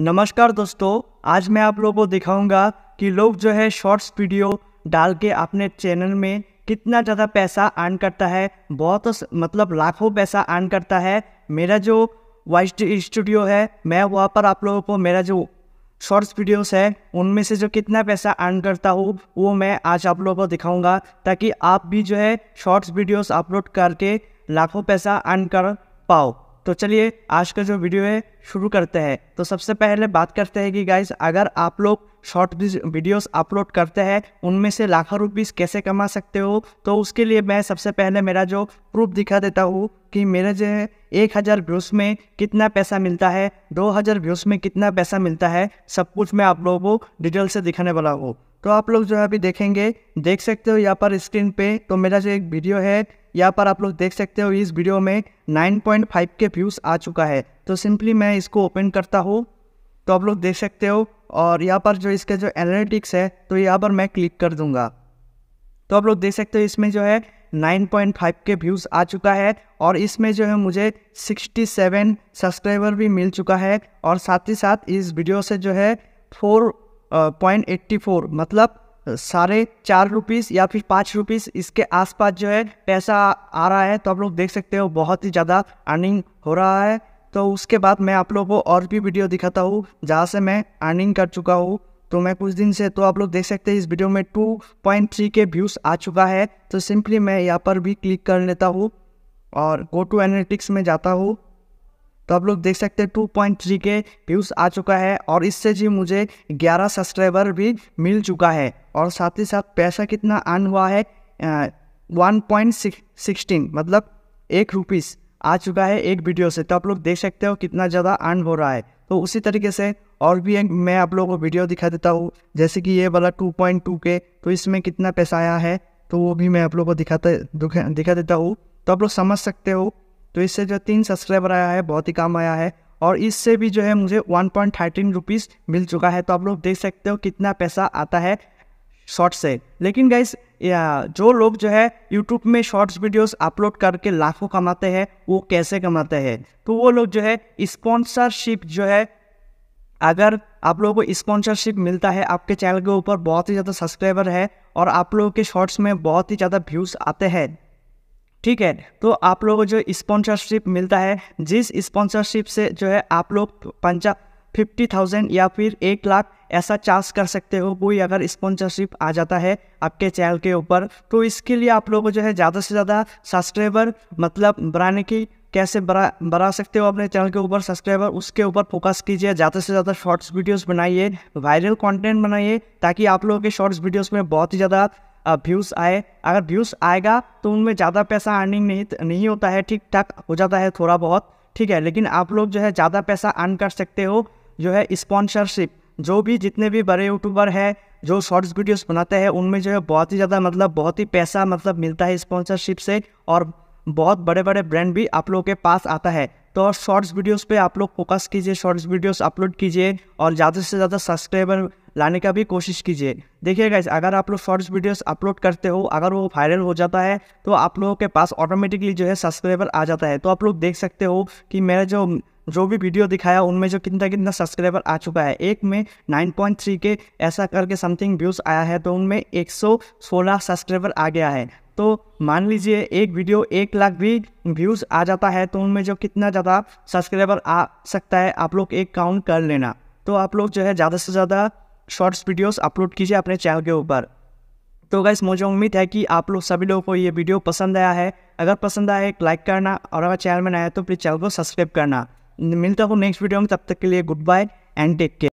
नमस्कार दोस्तों आज मैं आप लोगों को दिखाऊंगा कि लोग जो है शॉर्ट्स वीडियो डाल के अपने चैनल में कितना ज़्यादा पैसा अर्न करता है बहुत मतलब लाखों पैसा अर्न करता है मेरा जो वाइस स्टूडियो है मैं वहाँ पर आप लोगों को मेरा जो शॉर्ट्स वीडियोस है उनमें से जो कितना पैसा अर्न करता हूँ वो मैं आज आप लोगों को दिखाऊंगा ताकि आप भी जो है शॉर्ट्स वीडियोस अपलोड करके लाखों पैसा अर्न कर पाओ तो चलिए आज का जो वीडियो है शुरू करते हैं तो सबसे पहले बात करते हैं कि गाइज अगर आप लोग शॉर्ट वीडियोस अपलोड करते हैं उनमें से लाखों रुपीस कैसे कमा सकते हो तो उसके लिए मैं सबसे पहले मेरा जो प्रूफ दिखा देता हूँ कि मेरे जो है एक हज़ार व्यूज़ में कितना पैसा मिलता है दो हज़ार व्यूज़ में कितना पैसा मिलता है सब कुछ मैं आप लोगों को डिटेल से दिखाने वाला हूँ तो आप लोग जो है अभी देखेंगे देख सकते हो यहाँ पर स्क्रीन पे तो मेरा जो एक वीडियो है यहाँ पर आप लोग देख सकते हो इस वीडियो में 9.5 के व्यूज़ आ चुका है तो सिंपली मैं इसको ओपन करता हूँ तो आप लोग देख सकते हो और यहाँ पर जो इसका जो एनालिटिक्स है तो यहाँ पर मैं क्लिक कर दूँगा तो आप लोग देख सकते हो इसमें जो है 9.5 के व्यूज़ आ चुका है और इसमें जो है मुझे 67 सब्सक्राइबर भी मिल चुका है और साथ ही साथ इस वीडियो से जो है फोर पॉइंट एट्टी फोर मतलब साढ़े चार रुपीज़ या फिर पाँच रुपीज़ इसके आसपास जो है पैसा आ रहा है तो आप लोग देख सकते हो बहुत ही ज़्यादा अर्निंग हो रहा है तो उसके बाद मैं आप लोगों को और भी वीडियो दिखाता हूँ जहाँ से मैं अर्निंग कर चुका हूँ तो मैं कुछ दिन से तो आप लोग देख सकते हैं इस वीडियो में two point three K views आ चुका है तो सिंपली मैं यहाँ पर भी क्लिक कर लेता हूँ और गो टू एनालिटिक्स में जाता हूँ तो आप लोग देख सकते हैं 2.3 के व्यूज़ आ चुका है और इससे जी मुझे 11 सब्सक्राइबर भी मिल चुका है और साथ ही साथ पैसा कितना अर्न हुआ है वन पॉइंट सिक्सटीन मतलब एक रुपीस आ चुका है एक वीडियो से तो आप लोग देख सकते हो कितना ज़्यादा अर्न हो रहा है तो उसी तरीके से और भी एक मैं आप लोगों को वीडियो दिखा देता हूँ जैसे कि ये वाला 2.2 के तो इसमें कितना पैसा आया है तो वो भी मैं आप लोगों को दिखाता दिखा देता हूँ तो आप लोग समझ सकते हो तो इससे जो तीन सब्सक्राइबर आया है बहुत ही काम आया है और इससे भी जो है मुझे वन पॉइंट थर्टीन रुपीज़ मिल चुका है तो आप लोग देख सकते हो कितना पैसा आता है शॉर्ट से लेकिन गाइस या जो लोग जो है यूट्यूब में शॉर्ट्स वीडियोस अपलोड करके लाखों कमाते हैं वो कैसे कमाते हैं तो वो लोग जो है स्पॉन्सरशिप जो है अगर आप लोगों को स्पॉन्सरशिप मिलता है आपके चैनल के ऊपर बहुत ही ज़्यादा सब्सक्राइबर है और आप लोगों के शॉर्ट्स में बहुत ही ज़्यादा व्यूज़ आते हैं ठीक है तो आप लोगों को जो स्पॉन्सरशिप मिलता है जिस स्पॉन्सरशिप से जो है आप लोग पंचा फिफ्टी थाउजेंड या फिर एक लाख ऐसा चार्ज कर सकते हो कोई अगर स्पॉन्सरशिप आ जाता है आपके चैनल के ऊपर तो इसके लिए आप लोगों को जो है ज़्यादा से ज़्यादा सब्सक्राइबर मतलब बढ़ाने की कैसे बढ़ा बढ़ा सकते हो अपने चैनल के ऊपर सब्सक्राइबर उसके ऊपर फोकस कीजिए ज़्यादा से ज़्यादा शॉर्ट्स वीडियोस बनाइए वायरल कंटेंट बनाइए ताकि आप लोगों के शॉर्ट्स वीडियोस में बहुत ही ज़्यादा व्यूज़ आए अगर व्यूज़ आएगा तो उनमें ज़्यादा पैसा अर्निंग नहीं नहीं होता है ठीक ठाक हो जाता है थोड़ा बहुत ठीक है लेकिन आप लोग जो है ज़्यादा पैसा अर्न कर सकते हो जो है स्पॉन्सरशिप जो भी जितने भी बड़े यूट्यूबर हैं जो शॉर्ट्स वीडियोस बनाते हैं उनमें जो है बहुत ही ज़्यादा मतलब बहुत ही पैसा मतलब मिलता है स्पॉन्सरशिप से और बहुत बड़े बड़े ब्रांड भी आप लोगों के पास आता है तो शॉर्ट्स वीडियोस पे आप लोग फोकस कीजिए शॉर्ट्स वीडियोस अपलोड कीजिए और ज़्यादा से ज़्यादा सब्सक्राइबर लाने का भी कोशिश कीजिए देखिए गाइज अगर आप लोग शॉर्ट्स वीडियोस अपलोड करते हो अगर वो वायरल हो जाता है तो आप लोगों के पास ऑटोमेटिकली जो है सब्सक्राइबर आ जाता है तो आप लोग देख सकते हो कि मेरा जो जो भी वीडियो दिखाया उनमें जो कितना कितना सब्सक्राइबर आ चुका है एक में 9.3 के ऐसा करके समथिंग व्यूज़ आया है तो उनमें 116 सब्सक्राइबर आ गया है तो मान लीजिए एक वीडियो एक लाख भी व्यूज़ आ जाता है तो उनमें जो कितना ज़्यादा सब्सक्राइबर आ सकता है आप लोग एक काउंट कर लेना तो आप लोग जो है ज़्यादा से ज़्यादा शॉर्ट्स वीडियोस अपलोड कीजिए अपने चैनल के ऊपर तो गैस मुझे उम्मीद है कि आप लोग सभी लोगों को ये वीडियो पसंद आया है अगर पसंद आया एक लाइक करना और अगर चैनल में नया है तो प्लीज़ चैनल को सब्सक्राइब करना मिलता हूँ नेक्स्ट वीडियो में तब तक के लिए goodbye and take care